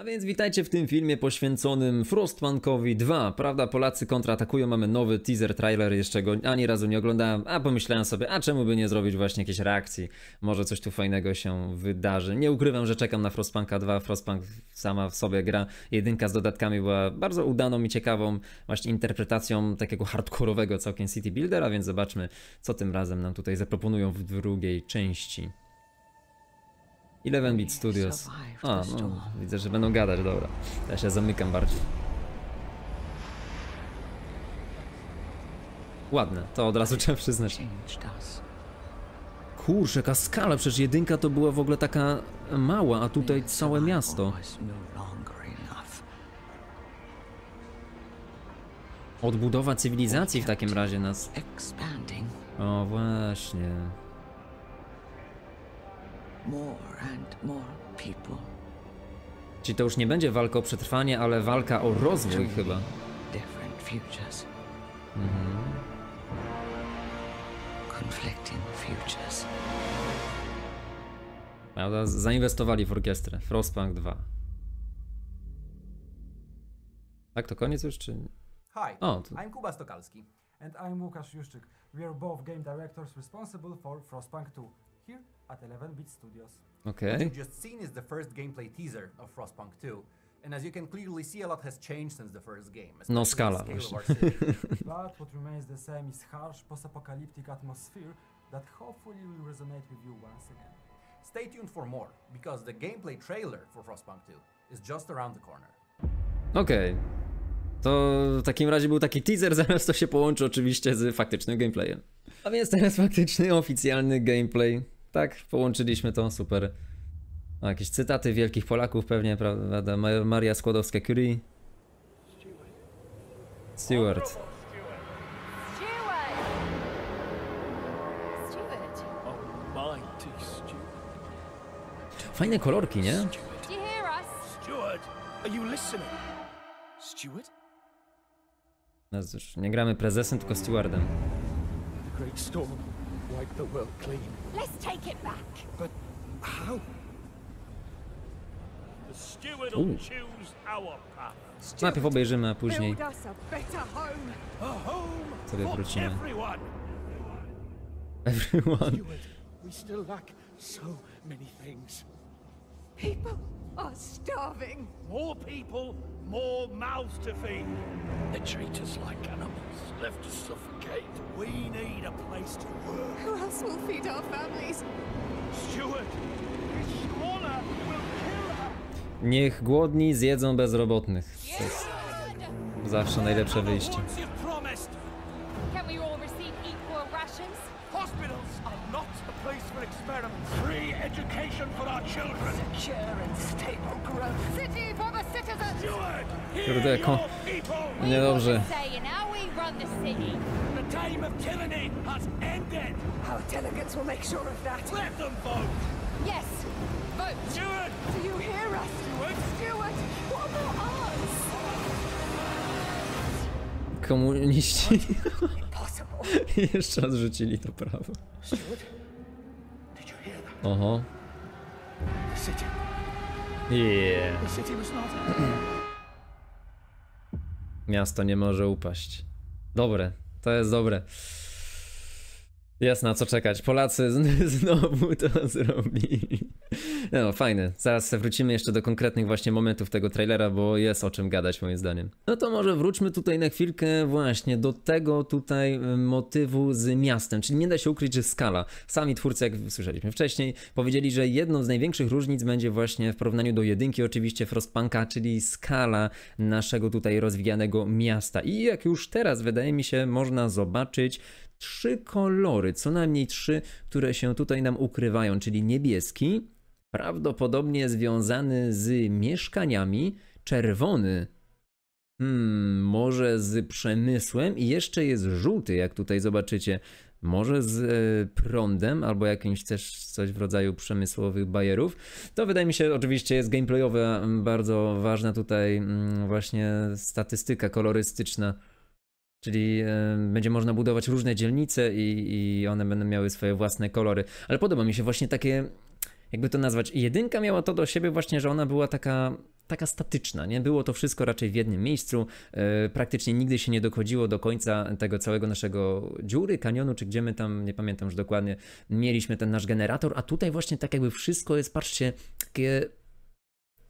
A więc witajcie w tym filmie poświęconym Frostpunkowi 2. Prawda, Polacy kontratakują, mamy nowy teaser trailer, jeszcze go ani razu nie oglądałem, a pomyślałem sobie, a czemu by nie zrobić właśnie jakiejś reakcji? Może coś tu fajnego się wydarzy. Nie ukrywam, że czekam na Frostpunka 2. Frostpunk sama w sobie gra. Jedynka z dodatkami była bardzo udaną i ciekawą właśnie interpretacją takiego hardkorowego całkiem City Buildera, więc zobaczmy, co tym razem nam tutaj zaproponują w drugiej części. Eleven Beat Studios. A, no, widzę, że będą gadać, dobra. Ja się zamykam bardziej. Ładne, to od razu trzeba przyznać. Kurczę, jaka skala, przecież jedynka to była w ogóle taka mała, a tutaj całe miasto. No Odbudowa cywilizacji w takim razie nas... O, właśnie more Czyli to już nie będzie walka o przetrwanie, ale walka o rozwój chyba. Mhm. Prawda? Zainwestowali w orkiestrę. Frostpunk 2. Tak, to koniec już, czy... Hi, o, to... I'm Kuba Stokalski. And I'm Łukasz Juszczyk. We are both game directors responsible for Frostpunk 2 here at 11-bit studios. Okay. What you've just seen is the first gameplay teaser of Frostpunk 2. And as you can clearly see, a lot has changed since the first game. No skala właśnie. But what remains the same is harsh post-apocalyptic atmosphere that hopefully will resonate with you once again. Stay tuned for more, because the gameplay trailer for Frostpunk 2 is just around the corner. Okej. Okay. To w takim razie był taki teaser, zaraz to się połączy oczywiście z faktycznym gameplayem. A więc teraz faktyczny, oficjalny gameplay tak, połączyliśmy to, super. O, jakieś cytaty wielkich Polaków pewnie, prawda? Maria Skłodowska-Curie. Stewart. Fajne kolorki, nie? No cóż, nie gramy prezesem, tylko stewardem. wipe the world clean. Let's take it back. But how? The steward will choose our path. Najpierw obejrzymy, a później sobie wrócimy. Everyone. We still lack so many things. People are starving. More people more mouths to feed. They treat us like animals, left to suffocate. We need a place to work. Who else will feed our families? this will kill Niech głodni zjedzą bezrobotnych. jest zawsze najlepsze wyjście. Can we all receive equal rations? Hospitals are not a place for experiments education for our children. Secure and stable growth. City for the citizens. Steward, hear your people. Niedobrze. The time of tyranny has ended. Our delegates will make sure of that. Let them vote. Yes, vote. Steward, do you hear us? Steward, Steward, what about us? Komuniści. Jeszcze raz rzucili to prawo. Oho. Yeah. Miasto nie może upaść. Dobre, to jest dobre. Jest na co czekać. Polacy znowu to zrobili. No, fajny. Zaraz wrócimy jeszcze do konkretnych właśnie momentów tego trailera, bo jest o czym gadać moim zdaniem. No to może wróćmy tutaj na chwilkę właśnie do tego tutaj y, motywu z miastem, czyli nie da się ukryć, że skala. Sami twórcy, jak słyszeliśmy wcześniej, powiedzieli, że jedną z największych różnic będzie właśnie w porównaniu do jedynki oczywiście Frostpunka, czyli skala naszego tutaj rozwijanego miasta. I jak już teraz wydaje mi się można zobaczyć trzy kolory, co najmniej trzy, które się tutaj nam ukrywają, czyli niebieski, Prawdopodobnie związany z mieszkaniami. Czerwony. Hmm, może z przemysłem i jeszcze jest żółty, jak tutaj zobaczycie. Może z e, prądem, albo jakimś też coś w rodzaju przemysłowych bajerów. To wydaje mi się oczywiście jest gameplayowa, bardzo ważna tutaj mm, właśnie statystyka kolorystyczna. Czyli y, będzie można budować różne dzielnice i, i one będą miały swoje własne kolory. Ale podoba mi się właśnie takie jakby to nazwać. Jedynka miała to do siebie właśnie, że ona była taka taka statyczna, nie? Było to wszystko raczej w jednym miejscu, yy, praktycznie nigdy się nie dochodziło do końca tego całego naszego dziury, kanionu, czy gdzie my tam, nie pamiętam już dokładnie, mieliśmy ten nasz generator, a tutaj właśnie tak jakby wszystko jest, patrzcie, takie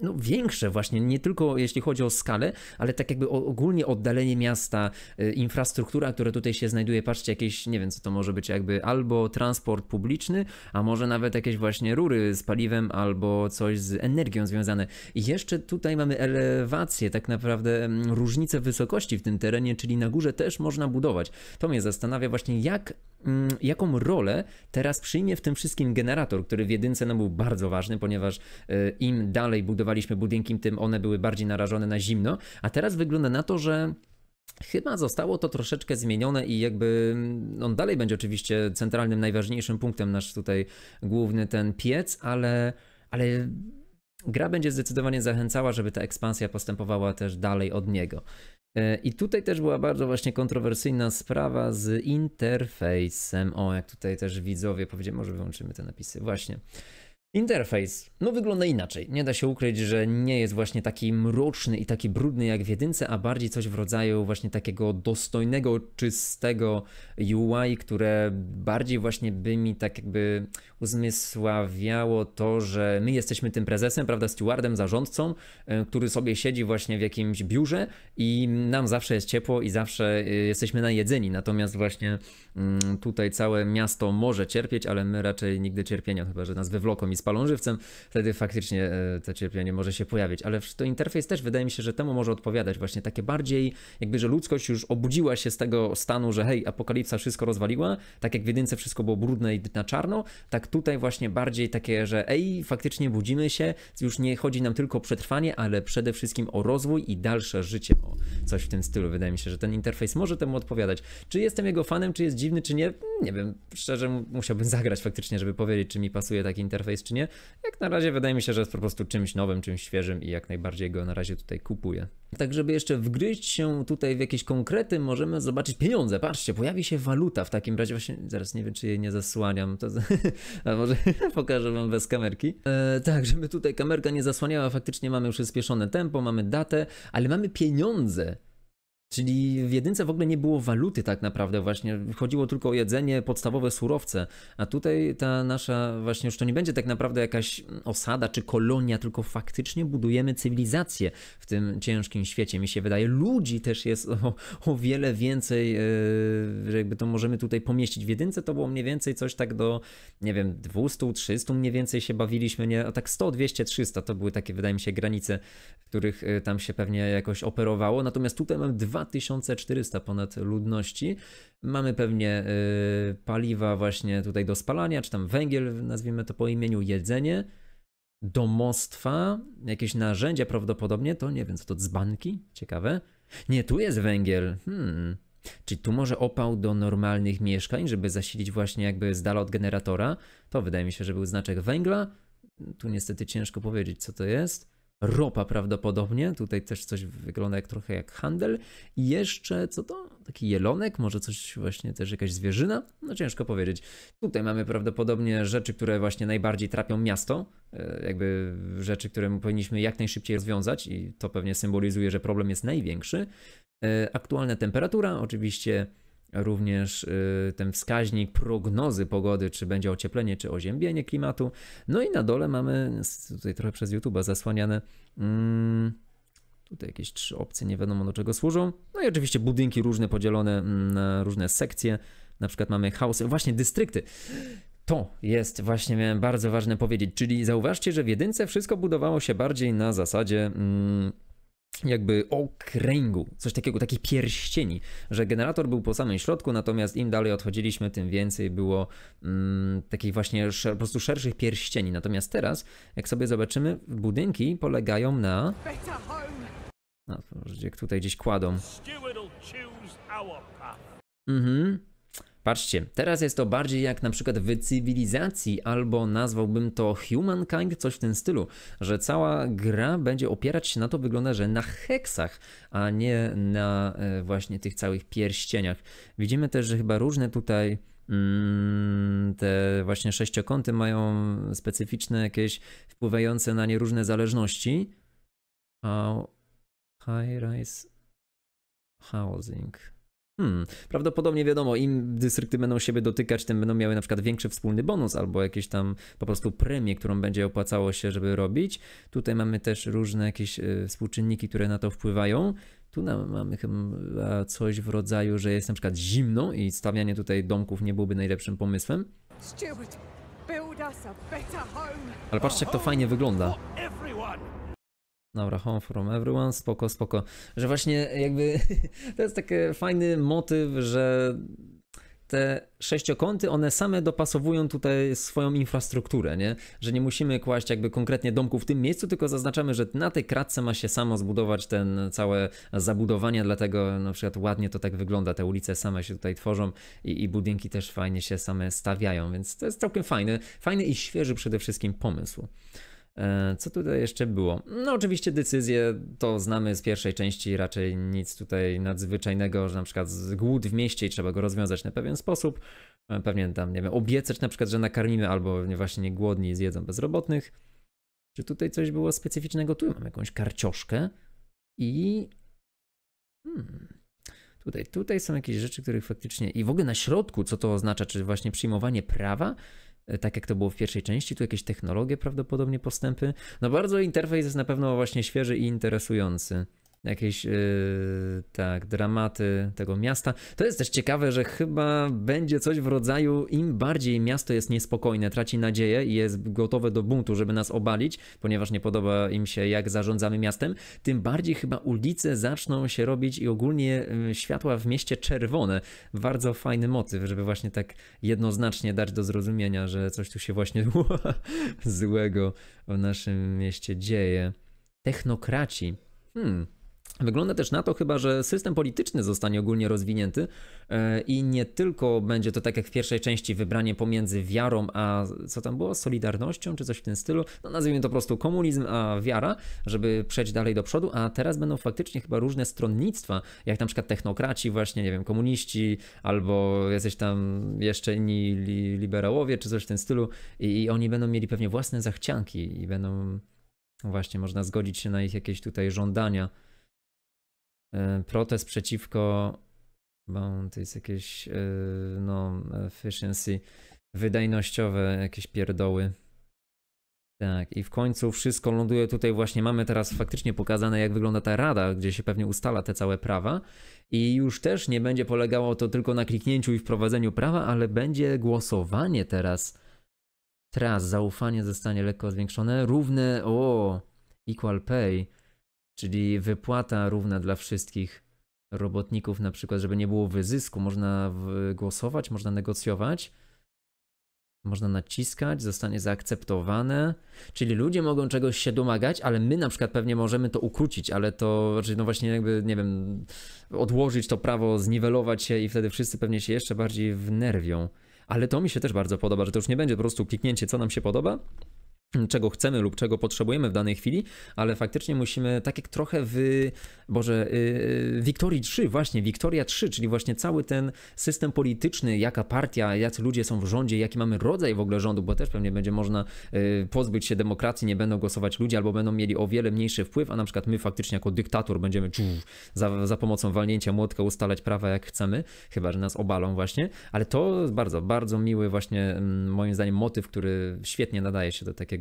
no, większe właśnie, nie tylko jeśli chodzi o skalę, ale tak jakby ogólnie oddalenie miasta, e, infrastruktura, która tutaj się znajduje, patrzcie, jakieś, nie wiem co to może być, jakby albo transport publiczny, a może nawet jakieś właśnie rury z paliwem albo coś z energią związane. I jeszcze tutaj mamy elewację, tak naprawdę mm, różnicę wysokości w tym terenie, czyli na górze też można budować. To mnie zastanawia właśnie, jak Mm, jaką rolę teraz przyjmie w tym wszystkim generator, który w jedynce no, był bardzo ważny, ponieważ y, im dalej budowaliśmy budynki, tym one były bardziej narażone na zimno, a teraz wygląda na to, że Chyba zostało to troszeczkę zmienione i jakby mm, on dalej będzie oczywiście centralnym, najważniejszym punktem nasz tutaj główny ten piec, ale, ale gra będzie zdecydowanie zachęcała, żeby ta ekspansja postępowała też dalej od niego. E, I tutaj też była bardzo właśnie kontrowersyjna sprawa z interfejsem. O, jak tutaj też widzowie powiedzieli, może wyłączymy te napisy, właśnie. Interfejs. No wygląda inaczej. Nie da się ukryć, że nie jest właśnie taki mroczny i taki brudny jak w jedynce, a bardziej coś w rodzaju właśnie takiego dostojnego, czystego UI, które bardziej właśnie by mi tak jakby uzmysławiało to, że my jesteśmy tym prezesem, prawda, stewardem, zarządcą, e, który sobie siedzi właśnie w jakimś biurze i nam zawsze jest ciepło i zawsze e, jesteśmy najedzeni. Natomiast właśnie mm, tutaj całe miasto może cierpieć, ale my raczej nigdy cierpienia, chyba że nas wywloką i z żywcem, wtedy faktycznie e, to cierpienie może się pojawić. Ale to interfejs też wydaje mi się, że temu może odpowiadać. Właśnie takie bardziej, jakby, że ludzkość już obudziła się z tego stanu, że hej, apokalipsa wszystko rozwaliła, tak jak w jedynce wszystko było brudne i na czarno, tak tutaj właśnie bardziej takie, że ej, faktycznie budzimy się, już nie chodzi nam tylko o przetrwanie, ale przede wszystkim o rozwój i dalsze życie, o coś w tym stylu. Wydaje mi się, że ten interfejs może temu odpowiadać. Czy jestem jego fanem, czy jest dziwny, czy nie? Nie wiem, szczerze musiałbym zagrać faktycznie, żeby powiedzieć, czy mi pasuje taki interfejs, czy czy nie. Jak na razie wydaje mi się, że jest po prostu czymś nowym, czymś świeżym i jak najbardziej go na razie tutaj kupuję. Tak, żeby jeszcze wgryźć się tutaj w jakieś konkrety, możemy zobaczyć pieniądze. Patrzcie, pojawi się waluta w takim razie. Właśnie zaraz nie wiem, czy jej nie zasłaniam. To... A może pokażę wam bez kamerki. E, tak, żeby tutaj kamerka nie zasłaniała, faktycznie mamy już przyspieszone tempo, mamy datę, ale mamy pieniądze Czyli w jedynce w ogóle nie było waluty tak naprawdę właśnie, chodziło tylko o jedzenie, podstawowe surowce, a tutaj ta nasza właśnie już to nie będzie tak naprawdę jakaś osada czy kolonia, tylko faktycznie budujemy cywilizację w tym ciężkim świecie, mi się wydaje. Ludzi też jest o, o wiele więcej, yy, jakby to możemy tutaj pomieścić. W jedynce to było mniej więcej coś tak do, nie wiem, 200, 300 mniej więcej się bawiliśmy, nie, a tak 100, 200, 300 to były takie wydaje mi się granice, w których e, tam się pewnie jakoś operowało, natomiast tutaj mam dwa 2400 ponad ludności. Mamy pewnie y, paliwa właśnie tutaj do spalania, czy tam węgiel, nazwijmy to po imieniu, jedzenie, domostwa, jakieś narzędzia prawdopodobnie, to nie wiem, co to dzbanki? Ciekawe. Nie, tu jest węgiel. Hmm. Czy tu może opał do normalnych mieszkań, żeby zasilić właśnie jakby z dala od generatora? To wydaje mi się, że był znaczek węgla. Tu niestety ciężko powiedzieć, co to jest ropa prawdopodobnie. Tutaj też coś wygląda jak trochę jak handel. I jeszcze, co to? Taki jelonek, może coś właśnie też jakaś zwierzyna? No ciężko powiedzieć. Tutaj mamy prawdopodobnie rzeczy, które właśnie najbardziej trapią miasto. E, jakby rzeczy, które powinniśmy jak najszybciej rozwiązać i to pewnie symbolizuje, że problem jest największy. E, aktualna temperatura, oczywiście również y, ten wskaźnik prognozy pogody, czy będzie ocieplenie, czy oziębienie klimatu. No i na dole mamy, tutaj trochę przez YouTube'a zasłaniane, mm, tutaj jakieś trzy opcje, nie wiadomo do czego służą. No i oczywiście budynki różne podzielone mm, na różne sekcje, na przykład mamy house, właśnie dystrykty. To jest właśnie miałem bardzo ważne powiedzieć, czyli zauważcie, że w jedynce wszystko budowało się bardziej na zasadzie... Mm, jakby okręgu, coś takiego, takich pierścieni, że generator był po samym środku, natomiast im dalej odchodziliśmy, tym więcej było mm, takich właśnie szer, po prostu szerszych pierścieni. Natomiast teraz, jak sobie zobaczymy, budynki polegają na... No, gdzie tutaj gdzieś kładą. Mhm. Patrzcie, teraz jest to bardziej jak na przykład w cywilizacji, albo nazwałbym to humankind, coś w tym stylu, że cała gra będzie opierać się na to, wygląda, że na heksach, a nie na e, właśnie tych całych pierścieniach. Widzimy też, że chyba różne tutaj mm, te właśnie sześciokąty mają specyficzne jakieś wpływające na nie różne zależności. high rise housing. Hmm, prawdopodobnie wiadomo, im dystrykty będą siebie dotykać, tym będą miały na przykład większy wspólny bonus albo jakieś tam po prostu premię, którą będzie opłacało się, żeby robić. Tutaj mamy też różne jakieś y, współczynniki, które na to wpływają. Tu nam, mamy chyba coś w rodzaju, że jest na przykład zimno i stawianie tutaj domków nie byłoby najlepszym pomysłem. Ale patrzcie, jak to fajnie wygląda. Dobra, home from everyone, spoko, spoko. Że właśnie jakby to jest taki fajny motyw, że te sześciokąty, one same dopasowują tutaj swoją infrastrukturę, nie? Że nie musimy kłaść jakby konkretnie domku w tym miejscu, tylko zaznaczamy, że na tej kratce ma się samo zbudować ten całe zabudowanie, dlatego na przykład ładnie to tak wygląda, te ulice same się tutaj tworzą i, i budynki też fajnie się same stawiają, więc to jest całkiem fajny, fajny i świeży przede wszystkim pomysł. E, co tutaj jeszcze było? No oczywiście decyzje to znamy z pierwszej części, raczej nic tutaj nadzwyczajnego, że na przykład głód w mieście i trzeba go rozwiązać na pewien sposób. E, pewnie tam, nie wiem, obiecać na przykład, że nakarmimy albo właśnie nie głodni zjedzą bezrobotnych. Czy tutaj coś było specyficznego? Tu mam jakąś karcioszkę i... Hmm. Tutaj, tutaj są jakieś rzeczy, których faktycznie. I w ogóle na środku, co to oznacza? Czy właśnie przyjmowanie prawa? E, tak jak to było w pierwszej części, tu jakieś technologie prawdopodobnie postępy. No bardzo interfejs jest na pewno właśnie świeży i interesujący jakieś yy, tak, dramaty tego miasta. To jest też ciekawe, że chyba będzie coś w rodzaju, im bardziej miasto jest niespokojne, traci nadzieję i jest gotowe do buntu, żeby nas obalić, ponieważ nie podoba im się jak zarządzamy miastem, tym bardziej chyba ulice zaczną się robić i ogólnie y, światła w mieście czerwone. Bardzo fajny motyw, żeby właśnie tak jednoznacznie dać do zrozumienia, że coś tu się właśnie złego w naszym mieście dzieje. Technokraci. Hmm, Wygląda też na to chyba, że system polityczny zostanie ogólnie rozwinięty e, i nie tylko będzie to tak jak w pierwszej części wybranie pomiędzy wiarą a co tam było, solidarnością czy coś w tym stylu, no nazwijmy to po prostu komunizm a wiara, żeby przejść dalej do przodu, a teraz będą faktycznie chyba różne stronnictwa, jak na przykład technokraci właśnie, nie wiem, komuniści albo jesteś tam jeszcze inni li liberałowie czy coś w tym stylu i, i oni będą mieli pewnie własne zachcianki i będą właśnie można zgodzić się na ich jakieś tutaj żądania E, protest przeciwko, bo to jest jakieś e, no efficiency, wydajnościowe jakieś pierdoły. Tak, i w końcu wszystko ląduje tutaj właśnie. Mamy teraz faktycznie pokazane, jak wygląda ta rada, gdzie się pewnie ustala te całe prawa. I już też nie będzie polegało to tylko na kliknięciu i wprowadzeniu prawa, ale będzie głosowanie teraz. Teraz zaufanie zostanie lekko zwiększone. Równe, o, equal pay czyli wypłata równa dla wszystkich robotników, na przykład, żeby nie było wyzysku, można głosować, można negocjować, można naciskać, zostanie zaakceptowane, czyli ludzie mogą czegoś się domagać, ale my na przykład pewnie możemy to ukrócić, ale to, znaczy no właśnie jakby, nie wiem, odłożyć to prawo, zniwelować się i wtedy wszyscy pewnie się jeszcze bardziej wnerwią. Ale to mi się też bardzo podoba, że to już nie będzie po prostu kliknięcie, co nam się podoba, czego chcemy lub czego potrzebujemy w danej chwili, ale faktycznie musimy, tak jak trochę w, Boże, y, y, Wiktorii 3, właśnie, Wiktoria 3, czyli właśnie cały ten system polityczny, jaka partia, jacy ludzie są w rządzie, jaki mamy rodzaj w ogóle rządu, bo też pewnie będzie można y, pozbyć się demokracji, nie będą głosować ludzie albo będą mieli o wiele mniejszy wpływ, a na przykład my faktycznie jako dyktator będziemy za, za pomocą walnięcia młotka ustalać prawa jak chcemy, chyba, że nas obalą właśnie, ale to bardzo, bardzo miły właśnie mm, moim zdaniem motyw, który świetnie nadaje się do takiego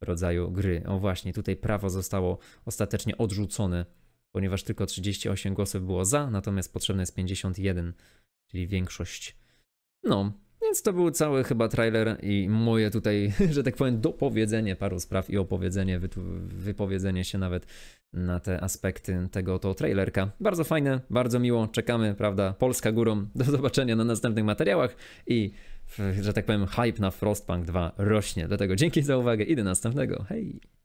rodzaju gry. O właśnie, tutaj prawo zostało ostatecznie odrzucone, ponieważ tylko 38 głosów było za, natomiast potrzebne jest 51, czyli większość. No, więc to był cały chyba trailer i moje tutaj, że tak powiem, dopowiedzenie paru spraw i opowiedzenie, wypowiedzenie się nawet na te aspekty tego to trailerka. Bardzo fajne, bardzo miło, czekamy, prawda? Polska górą. Do zobaczenia na następnych materiałach i że tak powiem, hype na Frostpunk 2 rośnie. Dlatego dzięki za uwagę i do następnego. Hej!